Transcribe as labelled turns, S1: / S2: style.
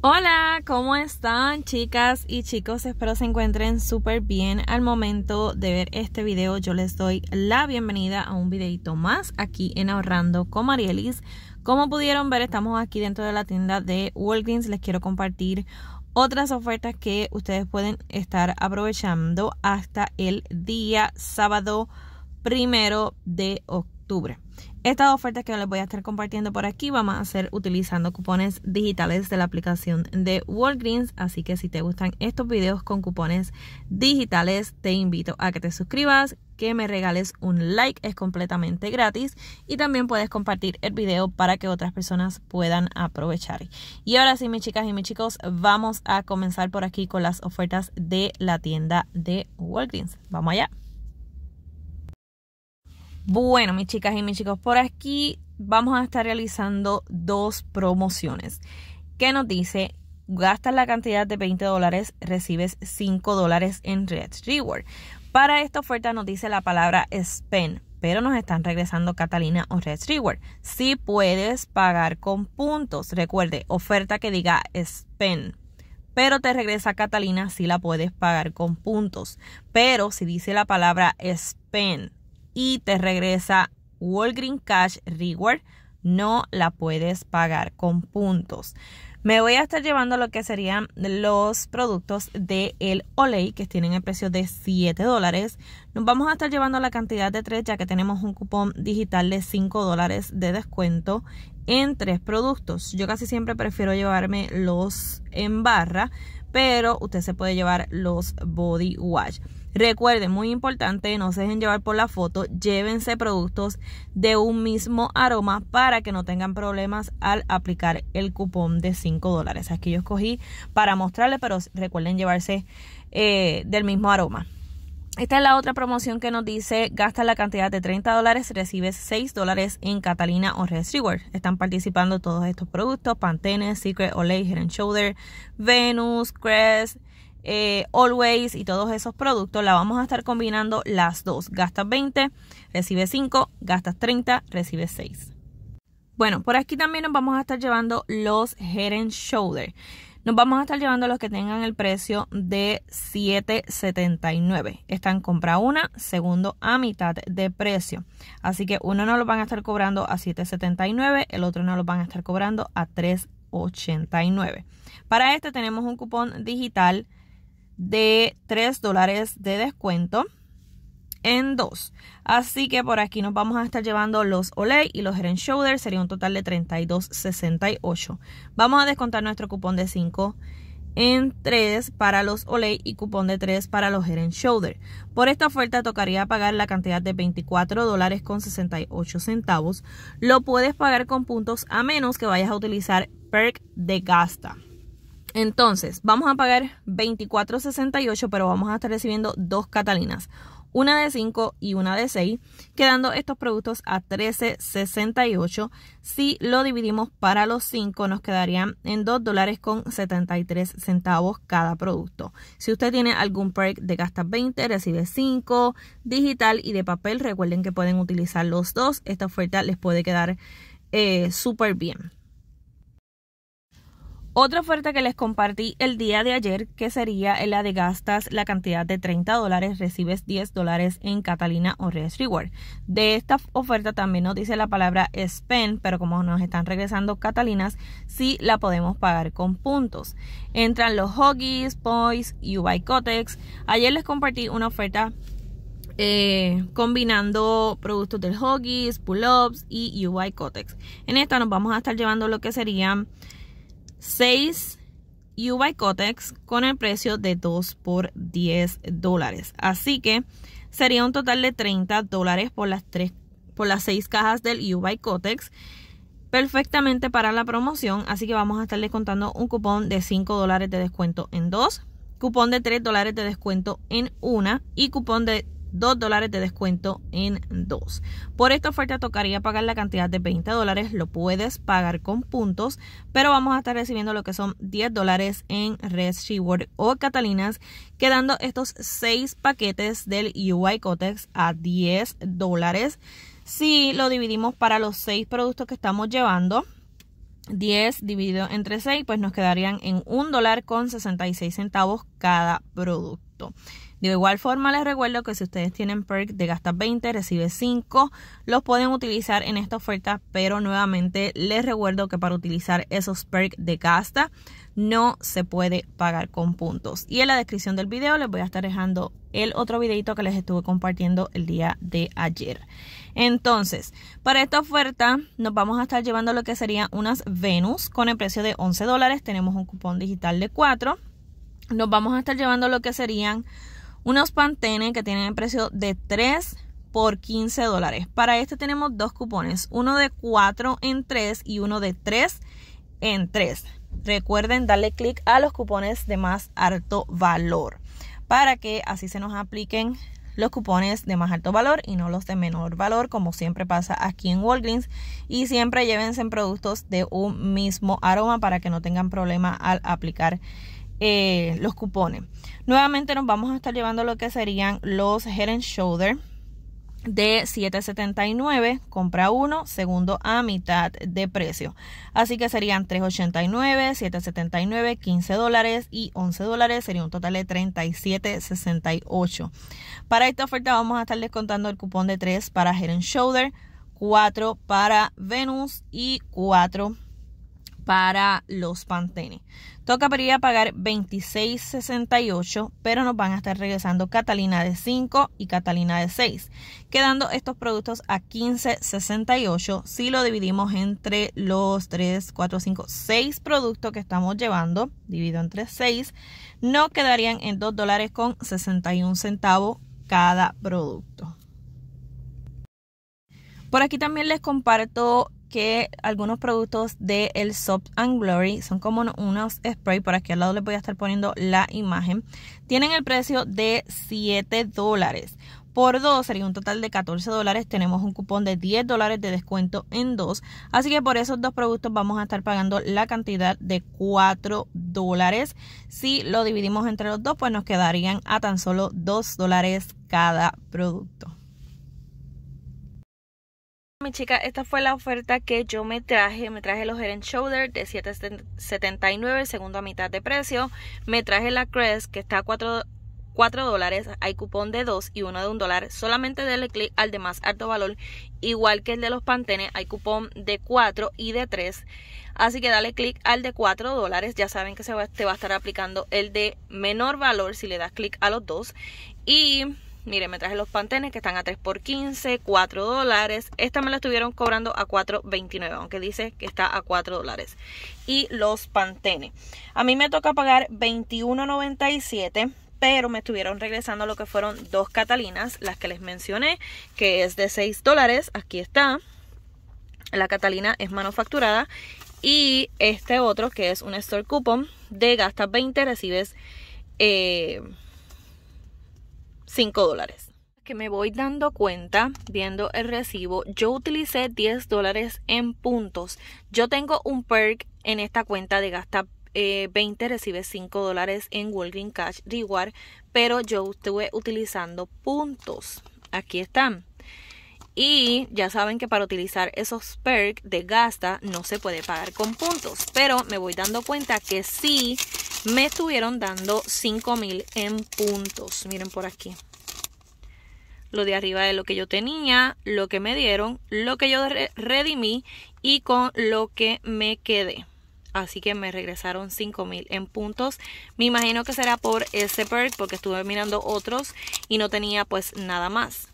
S1: Hola, ¿cómo están chicas y chicos? Espero se encuentren súper bien al momento de ver este video. Yo les doy la bienvenida a un videito más aquí en Ahorrando con Marielis. Como pudieron ver, estamos aquí dentro de la tienda de Walgreens. Les quiero compartir otras ofertas que ustedes pueden estar aprovechando hasta el día sábado primero de octubre. Estas ofertas que les voy a estar compartiendo por aquí vamos a hacer utilizando cupones digitales de la aplicación de Walgreens. Así que si te gustan estos videos con cupones digitales, te invito a que te suscribas, que me regales un like, es completamente gratis. Y también puedes compartir el video para que otras personas puedan aprovechar. Y ahora sí, mis chicas y mis chicos, vamos a comenzar por aquí con las ofertas de la tienda de Walgreens. Vamos allá. Bueno, mis chicas y mis chicos, por aquí vamos a estar realizando dos promociones. ¿Qué nos dice? Gastas la cantidad de 20 dólares, recibes 5 dólares en Red Reward. Para esta oferta nos dice la palabra spend, pero nos están regresando Catalina o Red Reward. Si puedes pagar con puntos, recuerde, oferta que diga spend pero te regresa Catalina si la puedes pagar con puntos. Pero si dice la palabra spend, y te regresa Walgreen Cash Reward, no la puedes pagar con puntos. Me voy a estar llevando lo que serían los productos de el Olay que tienen el precio de 7 dólares. Nos vamos a estar llevando la cantidad de tres ya que tenemos un cupón digital de 5 dólares de descuento en tres productos. Yo casi siempre prefiero llevarme los en barra, pero usted se puede llevar los body wash. Recuerden, muy importante, no se dejen llevar por la foto, llévense productos de un mismo aroma para que no tengan problemas al aplicar el cupón de 5 dólares. Aquí yo escogí para mostrarles, pero recuerden llevarse eh, del mismo aroma. Esta es la otra promoción que nos dice, gasta la cantidad de 30 dólares, recibes 6 dólares en Catalina o Red Están participando todos estos productos, Pantene, Secret Olay, Head Shoulder, Venus, Crest, eh, Always y todos esos productos, la vamos a estar combinando las dos. Gastas 20, recibe 5, gastas 30, recibe 6. Bueno, por aquí también nos vamos a estar llevando los Head and Shoulder. Nos vamos a estar llevando los que tengan el precio de $7.79. Están compra una, segundo a mitad de precio. Así que uno no lo van a estar cobrando a $7.79, el otro no lo van a estar cobrando a $3.89. Para este tenemos un cupón digital de 3 dólares de descuento en 2 Así que por aquí nos vamos a estar llevando los Olay y los Heron Shoulder Sería un total de 32.68. Vamos a descontar nuestro cupón de 5 en 3 para los Olay y cupón de 3 para los Heron Shoulder, Por esta oferta tocaría pagar la cantidad de 24 dólares con 68 centavos. Lo puedes pagar con puntos a menos que vayas a utilizar perk de gasta. Entonces, vamos a pagar 24.68, pero vamos a estar recibiendo dos catalinas, una de 5 y una de 6, quedando estos productos a 13.68. Si lo dividimos para los 5, nos quedarían en $2.73 dólares con 73 centavos cada producto. Si usted tiene algún perk de gasta 20, recibe 5, digital y de papel, recuerden que pueden utilizar los dos. Esta oferta les puede quedar eh, súper bien. Otra oferta que les compartí el día de ayer, que sería la de gastas la cantidad de 30 dólares, recibes 10 dólares en Catalina o Reward. De esta oferta también nos dice la palabra spend, pero como nos están regresando Catalinas, sí la podemos pagar con puntos. Entran los Hoggies, Poise, UI Cotex. Ayer les compartí una oferta eh, combinando productos del Hoggies, Pull-Ups y UI Cotex. En esta nos vamos a estar llevando lo que serían 6 U-Bike Cotex con el precio de 2 por 10 dólares. Así que sería un total de 30 dólares por las, 3, por las 6 cajas del U-Bike Cotex. Perfectamente para la promoción, así que vamos a estarles contando un cupón de 5 dólares de descuento en 2, cupón de 3 dólares de descuento en 1 y cupón de 2 dólares de descuento en 2. Por esta oferta tocaría pagar la cantidad de 20 dólares, lo puedes pagar con puntos, pero vamos a estar recibiendo lo que son 10 dólares en Red Sheward o Catalinas, quedando estos 6 paquetes del UI Cotex a 10 dólares. Si lo dividimos para los 6 productos que estamos llevando, 10 dividido entre 6, pues nos quedarían en 1 dólar con 66 centavos cada producto. De igual forma, les recuerdo que si ustedes tienen perk de gasta 20, recibe 5, los pueden utilizar en esta oferta, pero nuevamente les recuerdo que para utilizar esos perk de gasta no se puede pagar con puntos. Y en la descripción del video les voy a estar dejando el otro videito que les estuve compartiendo el día de ayer. Entonces, para esta oferta nos vamos a estar llevando lo que serían unas Venus con el precio de 11 dólares. Tenemos un cupón digital de 4. Nos vamos a estar llevando lo que serían unos pantene que tienen el precio de 3 por 15 dólares. Para este tenemos dos cupones, uno de 4 en 3 y uno de 3 en 3. Recuerden darle clic a los cupones de más alto valor para que así se nos apliquen los cupones de más alto valor y no los de menor valor, como siempre pasa aquí en Walgreens. Y siempre llévense en productos de un mismo aroma para que no tengan problema al aplicar eh, los cupones. Nuevamente nos vamos a estar llevando lo que serían los Head Shoulder de 7.79, compra uno, segundo a mitad de precio. Así que serían 3.89, 7.79, 15 dólares y 11 dólares, sería un total de 37.68. Para esta oferta vamos a estar descontando el cupón de 3 para Head Shoulder, 4 para Venus y 4 para para los pantenes. Toca para pagar 26.68, pero nos van a estar regresando Catalina de 5 y Catalina de 6, quedando estos productos a 15.68 si lo dividimos entre los 3, 4, 5, 6 productos que estamos llevando, dividido entre 6, no quedarían en 2 dólares con 61 centavos cada producto. Por aquí también les comparto que algunos productos de el Soft and Glory son como unos sprays, por aquí al lado les voy a estar poniendo la imagen tienen el precio de 7 dólares por dos sería un total de 14 dólares. Tenemos un cupón de 10 dólares de descuento en dos. Así que por esos dos productos vamos a estar pagando la cantidad de 4 dólares. Si lo dividimos entre los dos, pues nos quedarían a tan solo 2 dólares cada producto. Mi chica, esta fue la oferta que yo me traje. Me traje los Heron Shoulder de 7.79, segundo a mitad de precio. Me traje la Crest que está a 4 dólares. Hay cupón de 2 y uno de 1 dólar. Solamente dale clic al de más alto valor. Igual que el de los Pantenes, hay cupón de 4 y de 3. Así que dale clic al de 4 dólares. Ya saben que se te va a estar aplicando el de menor valor si le das clic a los dos. Y Mire, me traje los pantenes que están a 3 por 15, 4 dólares. Esta me la estuvieron cobrando a 4.29, aunque dice que está a 4 dólares. Y los pantenes. A mí me toca pagar 21.97 pero me estuvieron regresando lo que fueron dos catalinas, las que les mencioné, que es de 6 dólares, aquí está, la Catalina es manufacturada y este otro que es un store coupon de gasta 20 recibes eh, 5 dólares. Que me voy dando cuenta viendo el recibo, yo utilicé 10 dólares en puntos. Yo tengo un perk en esta cuenta de gasta 20 eh, recibe 5 dólares en Walgreens Cash Reward, pero yo estuve utilizando puntos. Aquí están. Y ya saben que para utilizar esos perks de gasta no se puede pagar con puntos, pero me voy dando cuenta que sí me estuvieron dando 5000 en puntos. Miren por aquí. Lo de arriba de lo que yo tenía, lo que me dieron, lo que yo redimí y con lo que me quedé. Así que me regresaron 5000 en puntos. Me imagino que será por ese perk porque estuve mirando otros y no tenía pues nada más.